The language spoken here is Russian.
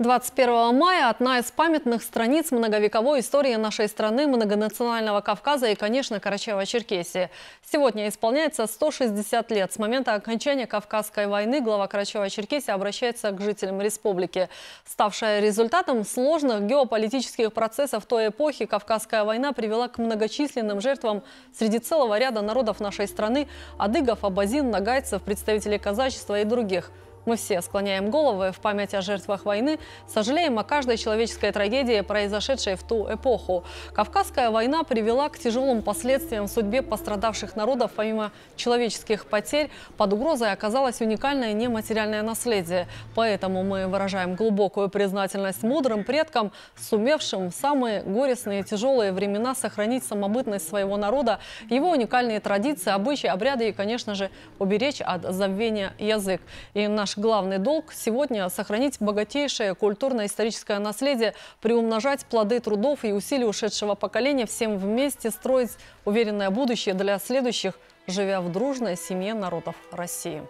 21 мая – одна из памятных страниц многовековой истории нашей страны, многонационального Кавказа и, конечно, Карачаево-Черкесии. Сегодня исполняется 160 лет. С момента окончания Кавказской войны глава Карачаево-Черкесии обращается к жителям республики. Ставшая результатом сложных геополитических процессов той эпохи, Кавказская война привела к многочисленным жертвам среди целого ряда народов нашей страны – адыгов, абазин, нагайцев, представителей казачества и других – мы все склоняем головы в память о жертвах войны, сожалеем о каждой человеческой трагедии, произошедшей в ту эпоху. Кавказская война привела к тяжелым последствиям в судьбе пострадавших народов. Помимо человеческих потерь, под угрозой оказалось уникальное нематериальное наследие. Поэтому мы выражаем глубокую признательность мудрым предкам, сумевшим в самые горестные и тяжелые времена сохранить самобытность своего народа, его уникальные традиции, обычаи, обряды и, конечно же, уберечь от забвения язык. И наш Наш главный долг сегодня – сохранить богатейшее культурно-историческое наследие, приумножать плоды трудов и усилий ушедшего поколения, всем вместе строить уверенное будущее для следующих, живя в дружной семье народов России.